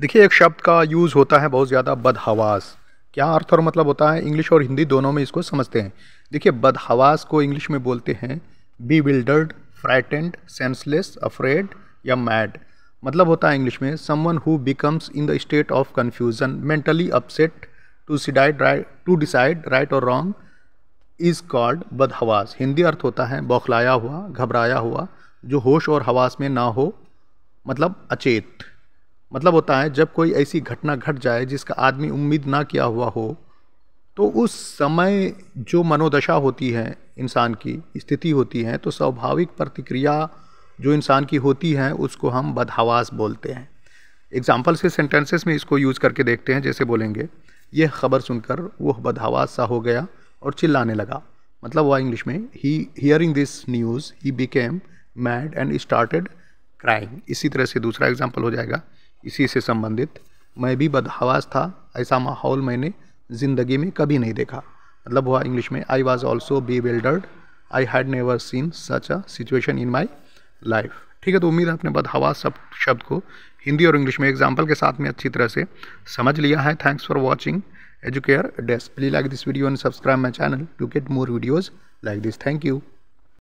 देखिए एक शब्द का यूज़ होता है बहुत ज़्यादा बदहवास क्या अर्थ और मतलब होता है इंग्लिश और हिंदी दोनों में इसको समझते हैं देखिए बदहवास को इंग्लिश में बोलते हैं bewildered frightened senseless afraid या मैड मतलब होता है इंग्लिश में someone who becomes in the state of confusion mentally upset to decide to decide right और रॉन्ग इज़ कॉल्ड बदहवास हिंदी अर्थ होता है बौखलाया हुआ घबराया हुआ जो होश और हवास में ना हो मतलब अचेत मतलब होता है जब कोई ऐसी घटना घट जाए जिसका आदमी उम्मीद ना किया हुआ हो तो उस समय जो मनोदशा होती है इंसान की स्थिति होती है तो स्वाभाविक प्रतिक्रिया जो इंसान की होती है उसको हम बदहवास बोलते हैं एग्जाम्पल से सेंटेंसेस में इसको यूज़ करके देखते हैं जैसे बोलेंगे यह खबर सुनकर वह बदहवास सा हो गया और चिल्लाने लगा मतलब वह इंग्लिश में he hearing this news he became mad and started crying इसी तरह से दूसरा एग्जाम्पल हो जाएगा इसी से संबंधित मैं भी बदहवास था ऐसा माहौल मैंने ज़िंदगी में कभी नहीं देखा मतलब हुआ इंग्लिश में I was also bewildered I had never seen such a situation in my life ठीक है तो उम्मीद है आपने बदहवास सब शब्द को हिंदी और इंग्लिश में एग्जाम्पल के साथ में अच्छी तरह से समझ लिया है thanks for watching Educare Desk please like this video and subscribe my channel to get more videos like this thank you